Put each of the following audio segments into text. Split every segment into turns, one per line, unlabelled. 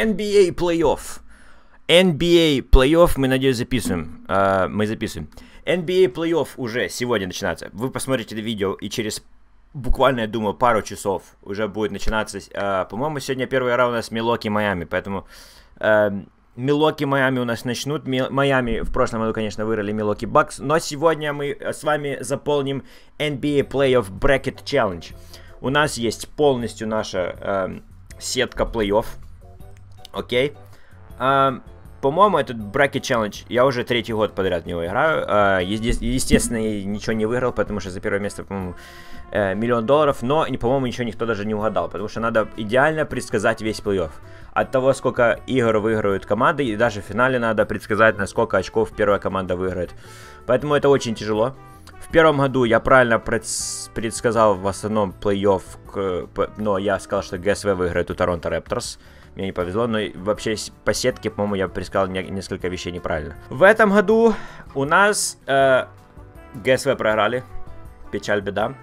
NBA а плей-офф. NBA а плей-офф мы, надеюсь, записываем. Uh, мы записываем. NBA плей-офф уже сегодня начинается. Вы посмотрите это видео и через буквально, я думаю, пару часов уже будет начинаться. Uh, по-моему, сегодня первый раунд с Милоки и Майами, поэтому uh, Милоки Майами у нас начнут. Ми- Майами в прошлом году, конечно, вырыли Милоки Бакс, но сегодня мы с вами заполним NBA Playoff Bracket Challenge. У нас есть полностью наша э, сетка плей-офф. Окей. Э, по-моему, этот Bracket Challenge, я уже третий год подряд в него играю. Э, естественно, я ничего не выиграл, потому что за первое место, по-моему, э, миллион долларов. Но, по-моему, ничего никто даже не угадал, потому что надо идеально предсказать весь плей-офф. От того, сколько игр выиграют команды, и даже в финале надо предсказать, на сколько очков первая команда выиграет. Поэтому это очень тяжело первом году я правильно предсказал в основном плей-офф, но я сказал, что ГСВ выиграет у Торонто Репторс. Мне не повезло, но вообще по сетке, по-моему, я предсказал несколько вещей неправильно. В этом году у нас э, ГСВ проиграли. Печаль, беда.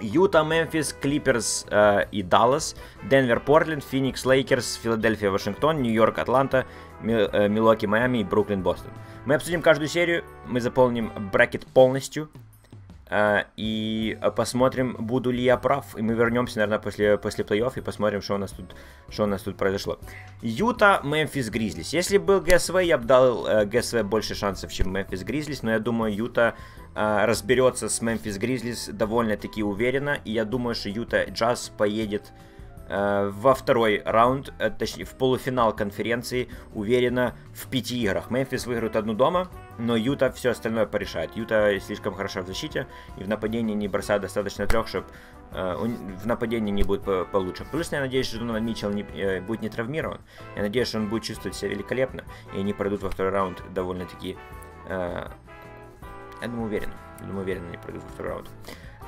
Юта, Мемфис, Клиперс э, и Даллас, Денвер, Портленд, Феникс, Лейкерс, Филадельфия, Вашингтон, Нью-Йорк, Атланта, Мил, э, Милоки, Майами и Бруклин, Бостон. Мы обсудим каждую серию, мы заполним брекет полностью, а, и а, посмотрим, буду ли я прав. И мы вернемся, наверное, после, после плей-офф и посмотрим, что у нас тут, что у нас тут произошло. Юта, Мемфис Гризлис. Если был ГСВ, я бы дал э, ГСВ больше шансов, чем Мемфис Гризлис, но я думаю, Юта а, разберется с Мемфис Гризлис довольно-таки уверенно, и я думаю, что Юта Джаз поедет э, во второй раунд, э, точнее в полуфинал конференции уверенно в пяти играх. Мемфис выиграет одну дома, но Юта все остальное порешает. Юта слишком хорошо в защите, и в нападении не бросает достаточно трех, чтобы э, в нападении не будет получше. Плюс я надеюсь, что Дональд Митчелл не, э, будет не травмирован. Я надеюсь, что он будет чувствовать себя великолепно, и они пройдут во второй раунд довольно-таки... Э, я думаю, уверенно. Я думаю, уверенно они пройдут во второй раунд.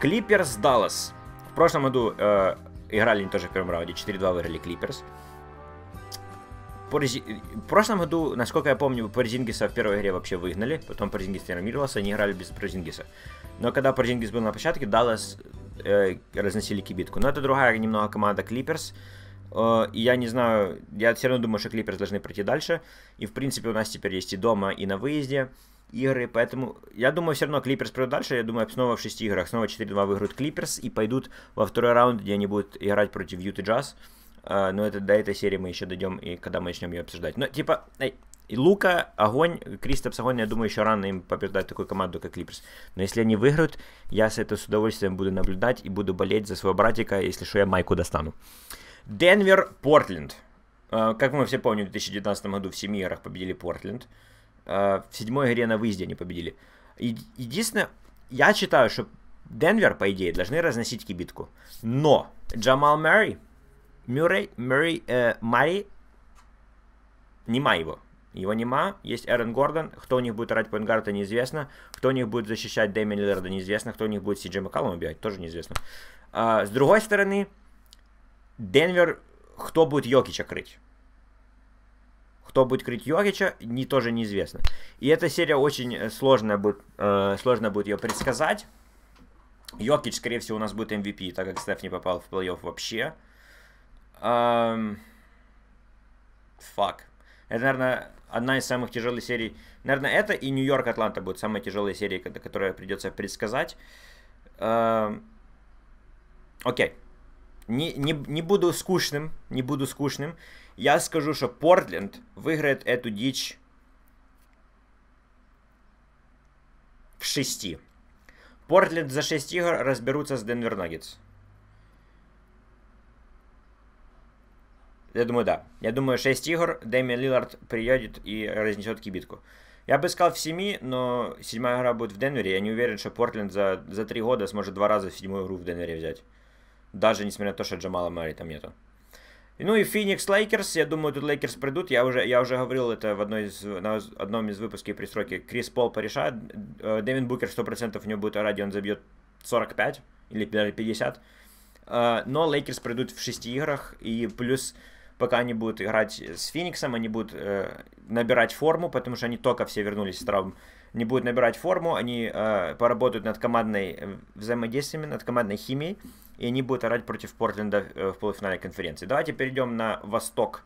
Клипперс Даллас. В прошлом году э, играли они тоже в первом раунде. 4-2 выиграли Клипперс. По В прошлом году, насколько я помню, Порзингиса в первой игре вообще выгнали, потом Порзингис травмировался, они играли без Порзингиса. Но когда Порзингис был на площадке, Даллас э, разносили кибитку. Но это другая немного команда Клиперс. Э, и я не знаю, я все равно думаю, что Клиперс должны пройти дальше. И в принципе у нас теперь есть и дома, и на выезде игры, поэтому я думаю, все равно Клиперс пройдут дальше, я думаю, снова в шести играх, снова 4-2 выиграют Клиперс и пойдут во второй раунд, где они будут играть против Юты Джаз. Jazz а, но это, до этой серии мы еще дойдем, и когда мы начнем ее обсуждать. Но типа, эй, и Лука, Огонь, Кристопс, Огонь, я думаю, еще рано им побеждать такую команду, как Клиперс. Но если они выиграют, я с этого с удовольствием буду наблюдать и буду болеть за своего братика, если что, я майку достану. Денвер, Портленд. А, как мы все помним, в 2019 году в семи играх победили Портленд. А, в седьмой игре на выезде они победили. единственное, я считаю, что Денвер, по идее, должны разносить кибитку. Но Джамал Мэри Мюррей, Мюррей, э, Мари, нема его. Его нема, есть Эрен Гордон, кто у них будет орать поингарда, неизвестно, кто у них будет защищать Дэмин Лилларда, неизвестно, кто у них будет Сиджи Маккаллом убивать, тоже неизвестно. А, с другой стороны, Денвер, кто будет Йокича крыть? Кто будет крыть Йогича не, тоже неизвестно. И эта серия очень э, сложная будет, э, сложно будет ее предсказать. Йокич, скорее всего, у нас будет MVP, так как Стеф не попал в плей-офф вообще. Um, fuck. Это, наверное, одна из самых тяжелых серий. Наверное, это и Нью-Йорк Атланта будут самые тяжелые серии, которые придется предсказать. Um, окей. Не, не, не буду скучным, не буду скучным. Я скажу, что Портленд выиграет эту дичь в шести. Портленд за 6 игр разберутся с Денвер Наггетс. Я думаю, да. Я думаю, 6 игр Дэмиан Лилард приедет и разнесет кибитку. Я бы сказал в 7, но седьмая игра будет в Денвере. Я не уверен, что Портленд за, за 3 года сможет два раза седьмую игру в Денвере взять. Даже несмотря на то, что Джамала Мэри там нету. Ну и Феникс Лейкерс, я думаю, тут Лейкерс придут. Я уже, я уже говорил это в одной из, на одном из выпусков пристройки. Крис Пол порешает. Э, Дэвин Букер 100% у него будет ради, он забьет 45 или даже 50. Э, но Лейкерс придут в 6 играх. И плюс пока они будут играть с Фениксом, они будут э, набирать форму, потому что они только все вернулись с травм. Они будут набирать форму, они э, поработают над командной э, взаимодействием, над командной химией, и они будут играть против Портленда э, в полуфинале конференции. Давайте перейдем на восток.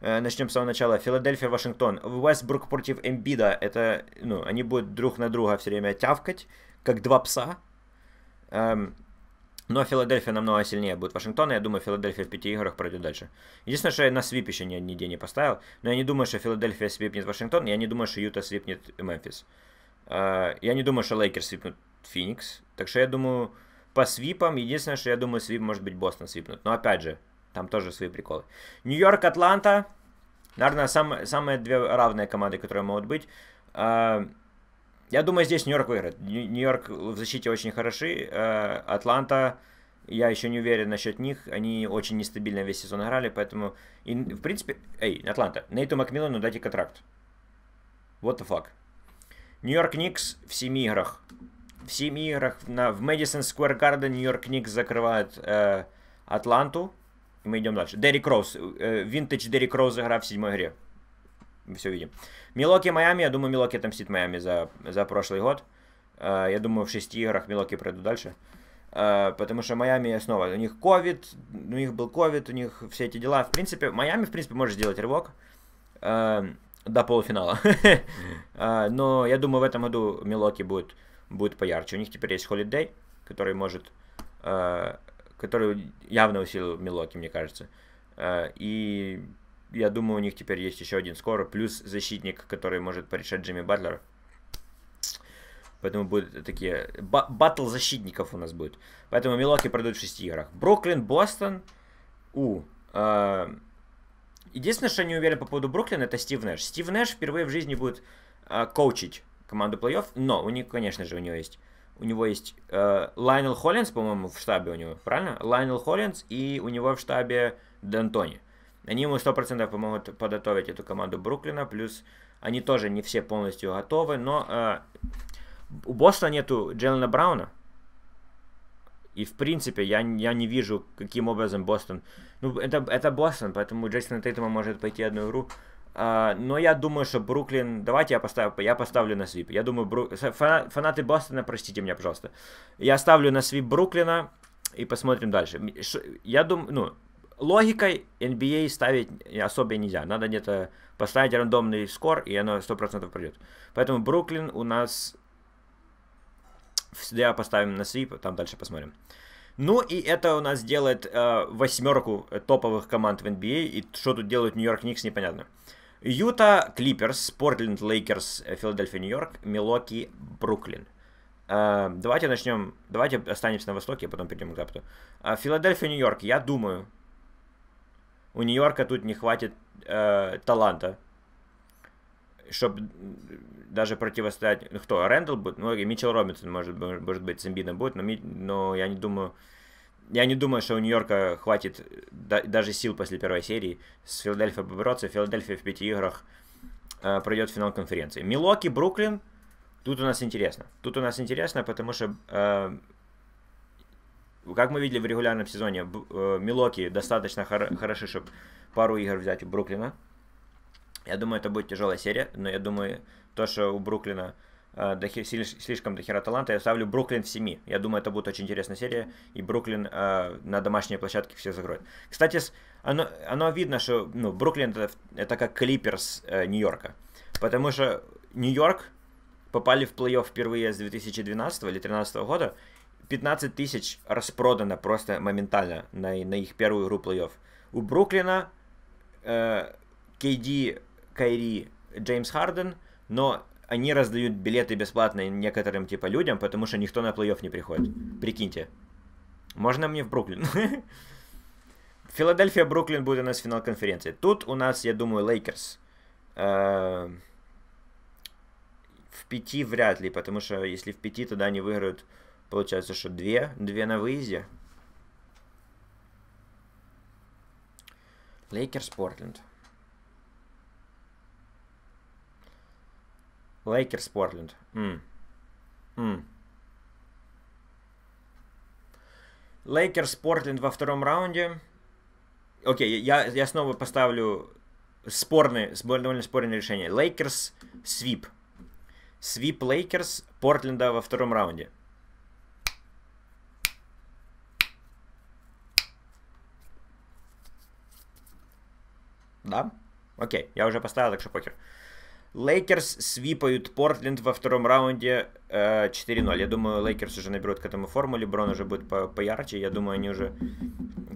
Э, начнем с самого начала. Филадельфия, Вашингтон. Уэстбрук против Эмбида. Это, ну, они будут друг на друга все время тявкать, как два пса. Эм, но ну, а Филадельфия намного сильнее будет Вашингтона. Я думаю, Филадельфия в пяти играх пройдет дальше. Единственное, что я на свип еще ни, нигде не поставил. Но я не думаю, что Филадельфия свипнет Вашингтон. Я не думаю, что Юта свипнет Мемфис. А, я не думаю, что Лейкерс свипнут Феникс. Так что я думаю, по свипам, единственное, что я думаю, свип может быть Бостон свипнут. Но опять же, там тоже свои приколы. Нью-Йорк, Атланта. Наверное, сам, самые две равные команды, которые могут быть. А, я думаю, здесь Нью-Йорк выиграет. Нью-Йорк в защите очень хороши. Э, Атланта, я еще не уверен насчет них. Они очень нестабильно весь сезон играли, поэтому... И, в принципе... Эй, Атланта, Нейту Макмиллану дайте контракт. What the fuck? Нью-Йорк Никс в семи играх. В семи играх на, в Мэдисон Сквер Гарден Нью-Йорк Никс закрывает э, Атланту. И мы идем дальше. Дерри Кроуз. Винтаж э, Дерри Кроуз игра в седьмой игре все видим. Милоки Майами, я думаю, Милоки отомстит Майами за, за прошлый год. Э, я думаю, в шести играх Милоки пройдут дальше. Э, потому что Майами снова, у них ковид, у них был ковид, у них все эти дела. В принципе, Майами, в принципе, может сделать рывок э, до полуфинала. Но я думаю, в этом году Милоки будет, будет поярче. У них теперь есть Холидей, который может... Который явно усилил Милоки, мне кажется. И я думаю, у них теперь есть еще один скор, плюс защитник, который может порешать Джимми Батлера. Поэтому будут такие... Ба батл защитников у нас будет. Поэтому Милоки пройдут в шести играх. Бруклин, Бостон. У. Э, единственное, что я не уверен по поводу Бруклина, это Стив Нэш. Стив Нэш впервые в жизни будет э, коучить команду плей-офф. Но у них, конечно же, у него есть... У него есть э, Лайнел Холлинс, по-моему, в штабе у него, правильно? Лайнел Холлинс и у него в штабе Д'Антони. Э, они ему 100% помогут подготовить эту команду Бруклина, плюс они тоже не все полностью готовы, но э, у Бостона нету Джелена Брауна, и в принципе я, я не вижу, каким образом Бостон... Ну, это, это Бостон, поэтому Джейсон Тейтума может пойти одну игру. Uh, э, но я думаю, что Бруклин... Давайте я поставлю, я поставлю на свип. Я думаю, Бру... Фана... фанаты Бостона, простите меня, пожалуйста. Я ставлю на свип Бруклина и посмотрим дальше. Я думаю, ну, логикой NBA а ставить особо нельзя. Надо где-то поставить рандомный скор, и оно 100% пройдет. Поэтому Бруклин у нас всегда поставим на свип, там дальше посмотрим. Ну и это у нас делает э, восьмерку топовых команд в NBA, а, и что тут делают Нью-Йорк Никс, непонятно. Юта, Клиперс, Портленд, Лейкерс, Филадельфия, Нью-Йорк, Милоки, Бруклин. Э, давайте начнем, давайте останемся на Востоке, а потом перейдем к Западу. Э, Филадельфия, Нью-Йорк, я думаю, у Нью-Йорка тут не хватит э, таланта, чтобы даже противостоять... Ну, кто? Рэндалл будет? Ну, и Митчелл Робинсон, может, может быть, с будет, но, ми... но я не думаю... Я не думаю, что у Нью-Йорка хватит да, даже сил после первой серии с Филадельфией побороться. Филадельфия в пяти играх э, пройдет финал конференции. Милоки, Бруклин. Тут у нас интересно. Тут у нас интересно, потому что э, как мы видели в регулярном сезоне, э, Милоки достаточно хор- хороши, чтобы пару игр взять у Бруклина. Я думаю, это будет тяжелая серия, но я думаю, то, что у Бруклина э, дохер, слишком дохера таланта, я ставлю Бруклин в 7. Я думаю, это будет очень интересная серия, и Бруклин э, на домашней площадке все закроет. Кстати, оно, оно видно, что ну, Бруклин это, это как Клиперс э, Нью-Йорка, потому что Нью-Йорк попали в плей-офф впервые с 2012 или 2013 года, 15 тысяч распродано просто моментально на, на их первую игру плей-офф. У Бруклина э, KD, Кайри, Джеймс Харден, но они раздают билеты бесплатно некоторым типа людям, потому что никто на плей-офф не приходит. Прикиньте. Можно мне в Бруклин? Филадельфия, Бруклин будет у нас финал конференции. Тут у нас, я думаю, Лейкерс. Э, в пяти вряд ли, потому что если в пяти, тогда они выиграют Получается, что 2, 2 на выезде. Лейкерс Портленд. Лейкерс Портленд. Лейкерс Портленд во втором раунде. Окей, okay, я, я снова поставлю спорное, довольно спорное решение. Лейкерс свип. Свип Лейкерс Портленда во втором раунде. да? Окей, я уже поставил, так что похер. Лейкерс свипают Портленд во втором раунде э, 4-0. Я думаю, Лейкерс уже наберут к этому форму, Леброн уже будет по поярче. Я думаю, они уже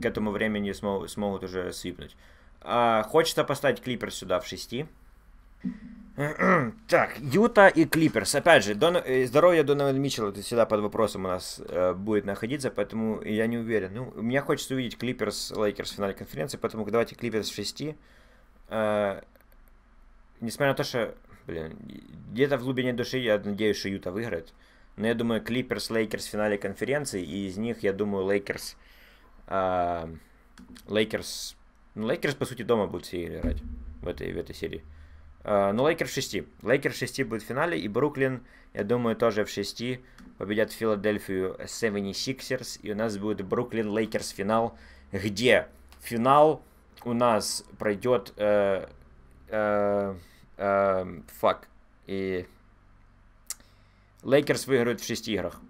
к этому времени смо смогут уже свипнуть. Э, хочется поставить Клиперс сюда в 6. Так, Юта и Клиперс. Опять же, Дон... Э, здоровье Донова Митчелла это всегда под вопросом у нас э, будет находиться, поэтому я не уверен. Ну, мне хочется увидеть Клиперс Лейкерс в финале конференции, поэтому давайте Клиперс в 6 э, несмотря на то, что, блин, где-то в глубине души я надеюсь, что Юта выиграет. Но я думаю, Клиперс, Лейкерс в финале конференции, и из них, я думаю, Лейкерс... А, Лейкерс... Ну, Лейкерс, по сути, дома будут все играть в этой, в этой серии. Э, ну, Лейкерс в 6. Лейкерс в 6 будет в финале, и Бруклин, я думаю, тоже в 6 победят Филадельфию 76ers, и у нас будет Бруклин-Лейкерс финал, где финал у нас пройдет... Э, э, э, И... Лейкерс выиграют в 6 играх.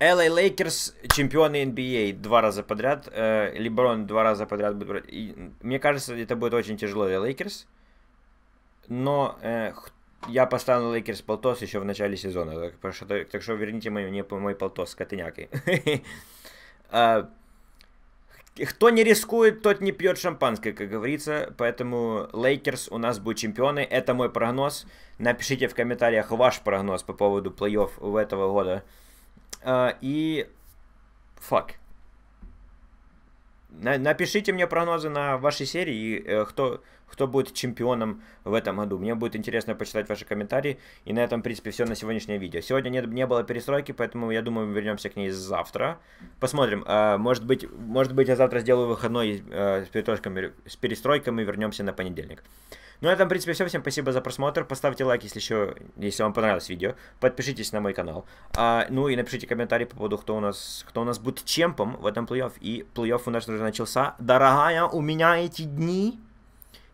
LA а Лейкерс чемпионы NBA а два раза подряд. Э, Леброн два раза подряд будет И, мне кажется, это будет очень тяжело для Лейкерс. Но э, я поставил Лейкерс полтос еще в начале сезона. Так, что, так что верните мне мой полтос с котынякой. Э, кто не рискует, тот не пьет шампанское, как говорится. Поэтому Лейкерс у нас будут чемпионы. Это мой прогноз. Напишите в комментариях ваш прогноз по поводу плей-офф в этого года. А, и... Фак. Напишите мне прогнозы на ваши серии. И э, кто, кто будет чемпионом в этом году. Мне будет интересно почитать ваши комментарии. И на этом, в принципе, все на сегодняшнее видео. Сегодня нет, не было перестройки, поэтому я думаю, мы вернемся к ней завтра. Посмотрим. А, может быть, может быть я завтра сделаю выходной а, с перестройками, с перестройками и вернемся на понедельник. Ну, на этом, в принципе, все. Всем спасибо за просмотр. Поставьте лайк, если еще, если вам понравилось видео. Подпишитесь на мой канал. А, ну и напишите комментарий по поводу, кто у нас, кто у нас будет чемпом в этом плей-офф. И плей-офф у нас уже начался. Дорогая, у меня эти дни...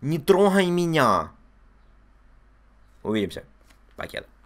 Не трогай меня. Увидимся. Пакет.